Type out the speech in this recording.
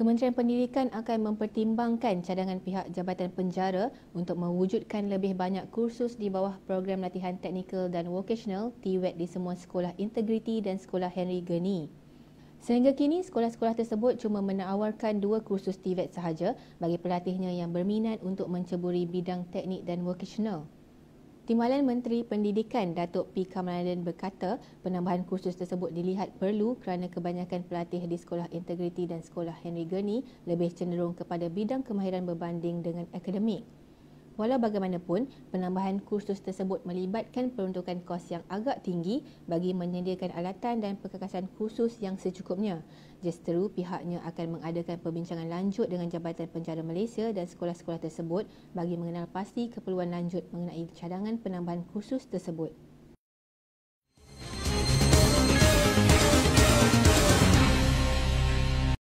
Kementerian Pendidikan akan mempertimbangkan cadangan pihak Jabatan Penjara untuk mewujudkan lebih banyak kursus di bawah program latihan teknikal dan vocational TWET e di semua sekolah integriti dan sekolah Henry Gurney. Sehingga kini, sekolah-sekolah tersebut cuma menawarkan dua kursus TVET e sahaja bagi pelatihnya yang berminat untuk menceburi bidang teknik dan vocational. Timbalan Menteri Pendidikan Datuk P. Kamaladin berkata penambahan kursus tersebut dilihat perlu kerana kebanyakan pelatih di Sekolah Integriti dan Sekolah Henry Gurney lebih cenderung kepada bidang kemahiran berbanding dengan akademik. Walau bagaimanapun, penambahan kursus tersebut melibatkan peruntukan kos yang agak tinggi bagi menyediakan alatan dan perkakasan khusus yang secukupnya. Justeru pihaknya akan mengadakan perbincangan lanjut dengan Jabatan Penjara Malaysia dan sekolah-sekolah tersebut bagi mengenal pasti keperluan lanjut mengenai cadangan penambahan kursus tersebut.